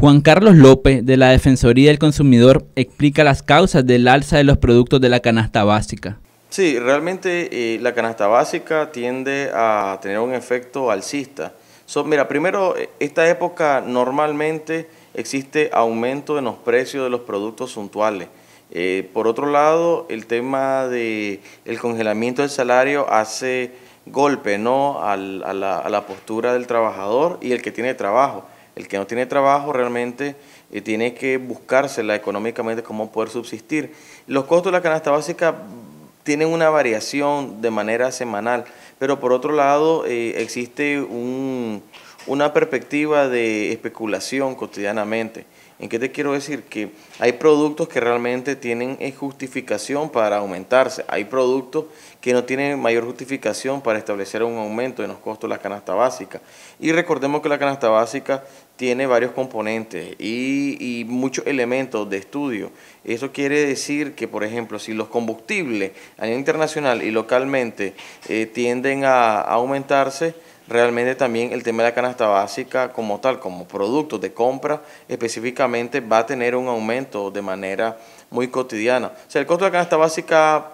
Juan Carlos López, de la Defensoría del Consumidor, explica las causas del alza de los productos de la canasta básica. Sí, realmente eh, la canasta básica tiende a tener un efecto alcista. mira, primero, eh, esta época normalmente existe aumento en los precios de los productos puntuales. Eh, por otro lado, el tema del congelamiento del salario hace golpe ¿no? a la postura del trabajador y el que tiene trabajo. El que no tiene trabajo realmente eh, tiene que buscársela económicamente cómo poder subsistir. Los costos de la canasta básica tienen una variación de manera semanal, pero por otro lado eh, existe un una perspectiva de especulación cotidianamente. ¿En qué te quiero decir? Que hay productos que realmente tienen eh, justificación para aumentarse. Hay productos que no tienen mayor justificación para establecer un aumento en los costos de la canasta básica. Y recordemos que la canasta básica tiene varios componentes y, muchos elementos de estudio. Eso quiere decir que, por ejemplo, si los combustibles a nivel internacional y localmente eh, tienden a aumentarse, realmente también el tema de la canasta básica como tal, como producto de compra específicamente, va a tener un aumento de manera muy cotidiana. O sea, el costo de la canasta básica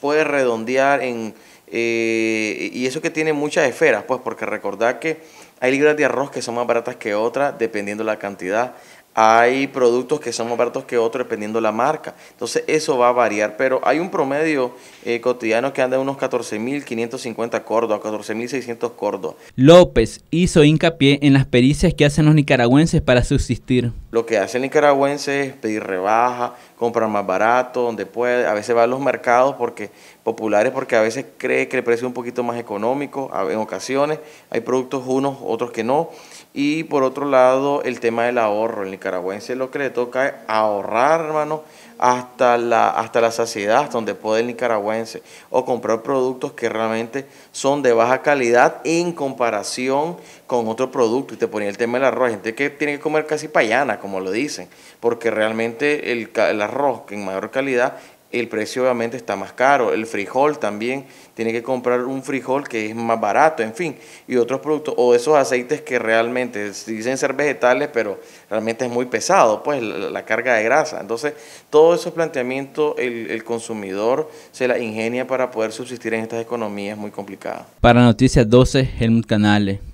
puede redondear en... Eh, y eso que tiene muchas esferas, pues porque recordar que hay libras de arroz que son más baratas que otras, dependiendo la cantidad. Hay productos que son más baratos que otros dependiendo de la marca. Entonces eso va a variar, pero hay un promedio eh, cotidiano que anda de unos 14.550 a 14.600 cordos. López hizo hincapié en las pericias que hacen los nicaragüenses para subsistir. Lo que hacen nicaragüenses es pedir rebaja, comprar más barato, donde puede, a veces va a los mercados porque, populares porque a veces cree que el precio es un poquito más económico, en ocasiones hay productos unos, otros que no. Y por otro lado, el tema del ahorro. El nicaragüense lo que le toca es ahorrar, hermano, hasta la, hasta la saciedad, hasta donde puede el nicaragüense, o comprar productos que realmente son de baja calidad en comparación con otro producto. Y te ponía el tema del arroz. gente que tiene que comer casi payana, como lo dicen, porque realmente el, el arroz en mayor calidad, el precio obviamente está más caro. El frijol también, tiene que comprar un frijol que es más barato, en fin, y otros productos, o esos aceites que realmente dicen ser vegetales, pero realmente es muy pesado, pues la, carga de grasa. Entonces, todos esos planteamientos el, el consumidor se la ingenia para poder subsistir en estas economías muy complicadas. Para Noticias 12, Helmut Canales.